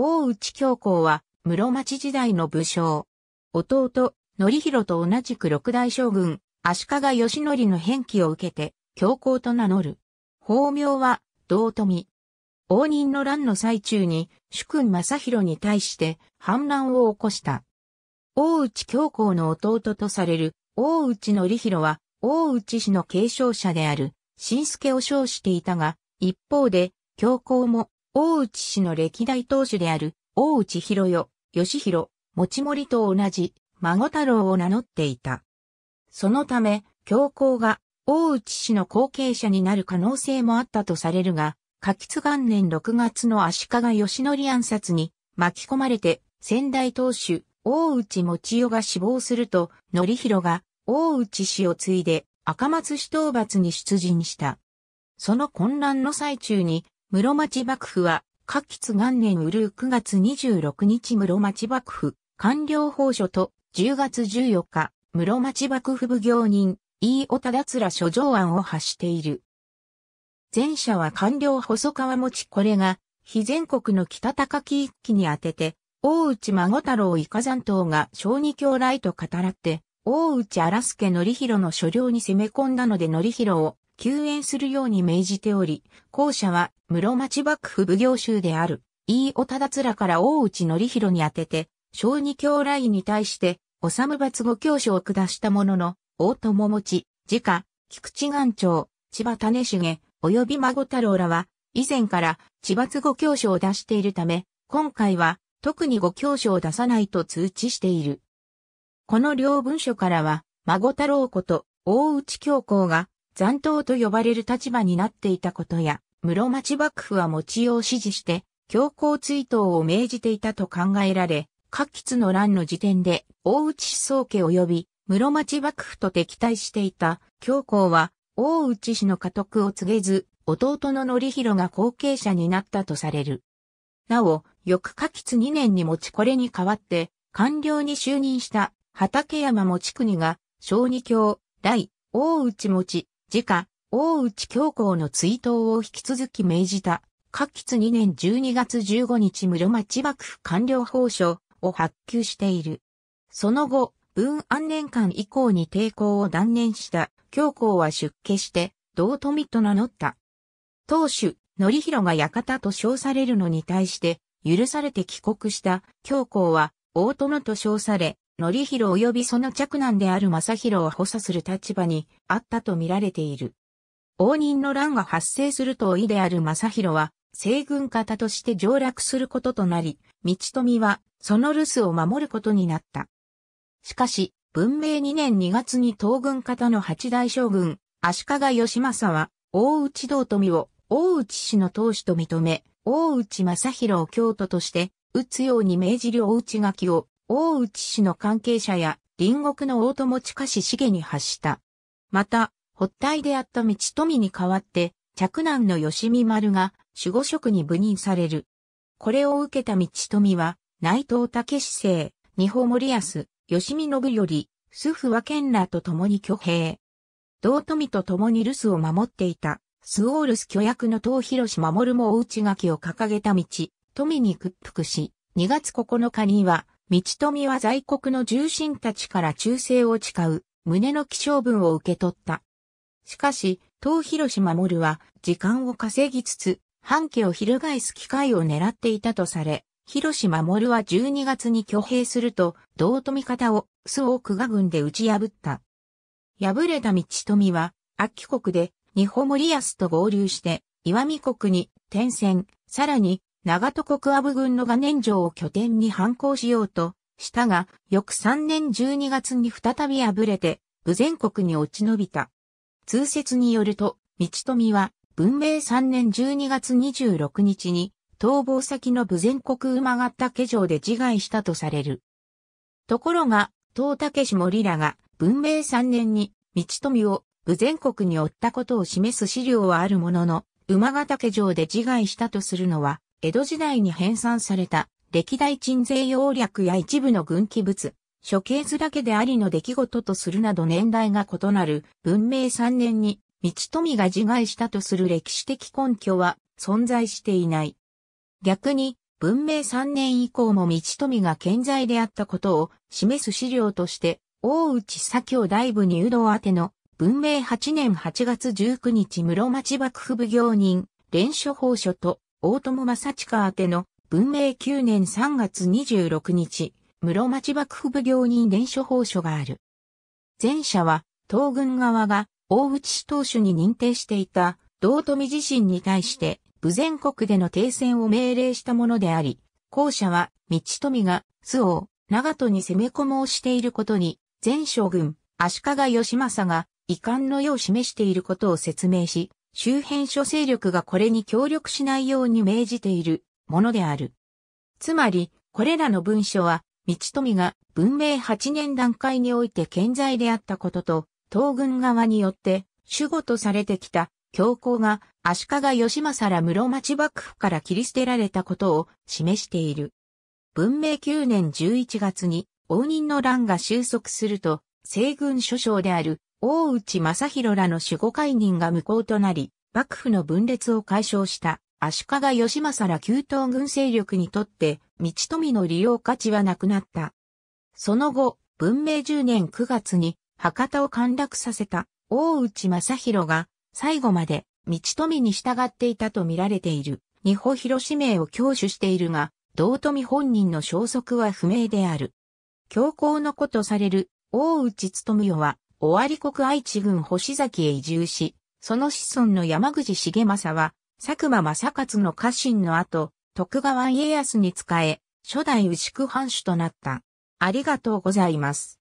大内教皇は、室町時代の武将。弟、則弘と同じく六代将軍、足利義則の返記を受けて、教皇と名乗る。法名は、道富。応仁の乱の最中に、主君正弘に対して反乱を起こした。大内教皇の弟とされる、大内則弘は、大内氏の継承者である、新助を称していたが、一方で、教皇も大内氏の歴代当主である、大内広代、義弘、持森と同じ、孫太郎を名乗っていた。そのため、教皇が、大内氏の後継者になる可能性もあったとされるが、柿津元年6月の足利義則暗殺に巻き込まれて、先代当主、大内持代が死亡すると、則弘が大内氏を継いで赤松市討伐に出陣した。その混乱の最中に室町幕府は、夏吉元年うるう9月26日室町幕府、官僚法書と10月14日、室町幕府奉行人、飯尾忠ら諸条案を発している。前者は官僚細川持これが、非全国の北高木一揆に当てて、大内孫太郎伊下山党が小二兄来と語らって、大内荒助則弘の所領に攻め込んだので則弘を救援するように命じており、後者は室町幕府奉行衆である、飯尾忠面から大内則弘に宛てて、小二教来に対して、おさむ罰五教書を下したものの、大友持、自家、菊池岩長、千葉種重、及び孫太郎らは、以前から千罰津教書を出しているため、今回は特に五教書を出さないと通知している。この両文書からは、孫太郎こと大内教皇が残党と呼ばれる立場になっていたことや、室町幕府は持ちよう指示して、強行追悼を命じていたと考えられ、各吉の乱の時点で、大内思想家及び、室町幕府と敵対していた、教皇は、大内氏の家督を告げず、弟の則弘が後継者になったとされる。なお、翌下吉2年に持ちこれに代わって、官僚に就任した、畠山持国が、小児教、大、大内持、時家、大内教皇の追悼を引き続き命じた、各吉2年12月15日室町幕府官僚報書を発給している。その後、文安年間以降に抵抗を断念した教皇は出家して、道富と名乗った。当主、則広が館と称されるのに対して、許されて帰国した教皇は、大殿と称され、則弘及びその嫡男である正広を補佐する立場にあったと見られている。応仁の乱が発生すると意である正広は、西軍方として上落することとなり、道富はその留守を守ることになった。しかし、文明2年2月に東軍方の八大将軍、足利義政は、大内道富を大内氏の当主と認め、大内正広を京都として、打つように命じる大内書きを大内氏の関係者や隣国の大友近氏茂に発した。また、発体であった道富に代わって、着男の吉見丸が守護職に部任される。これを受けた道富は、内藤武史生、二保森安、吉見信より、祖父は県らと共に挙兵。道富と共に留守を守っていた、スオールス巨役の東広守も大内垣を掲げた道、富に屈服し、2月9日には、道富は在国の重臣たちから忠誠を誓う、胸の気象文を受け取った。しかし、東広島守は、時間を稼ぎつつ、半家を翻す機会を狙っていたとされ、広島守は12月に挙兵すると、道富方を、周防久我軍で打ち破った。敗れた道富は、秋国で、二保森安と合流して、岩見国に転戦、さらに、長戸国阿武軍の画年城を拠点に反抗しようとしたが、翌3年12月に再び敗れて、武全国に落ち延びた。通説によると、道富は、文明3年12月26日に、逃亡先の武全国馬が家城で自害したとされる。ところが、東竹氏森らが、文明3年に、道富を、武全国に追ったことを示す資料はあるものの、馬ヶ岳城で自害したとするのは、江戸時代に編纂された歴代鎮税要略や一部の軍記物、処刑図だけでありの出来事とするなど年代が異なる文明3年に道富が自害したとする歴史的根拠は存在していない。逆に文明3年以降も道富が健在であったことを示す資料として大内左京大部入道宛ての文明8年8月19日室町幕府奉行人連署法書と大友正親宛ての文明9年3月26日、室町幕府奉行人伝書法書がある。前者は、東軍側が大内氏当主に認定していた、道富自身に対して、武前国での停戦を命令したものであり、後者は、道富が、周王、長門に攻め込もうしていることに、前将軍、足利義政が、遺憾の世を示していることを説明し、周辺諸勢力がこれに協力しないように命じているものである。つまり、これらの文書は、道富が文明8年段階において健在であったことと、東軍側によって守護とされてきた教皇が足利義政ら室町幕府から切り捨てられたことを示している。文明9年11月に応仁の乱が収束すると、西軍諸将である大内正弘らの守護会人が無効となり、幕府の分裂を解消した足利義政ら旧東軍勢力にとって、道富の利用価値はなくなった。その後、文明10年9月に博多を陥落させた大内正弘が最後まで道富に従っていたと見られている。日本広氏名を教主しているが、道富本人の消息は不明である。教皇の子とされる大内勤よは尾張国愛知郡星崎へ移住し、その子孫の山口重政は、佐久間正勝の家臣の後、徳川家康に仕え、初代牛久藩主となった。ありがとうございます。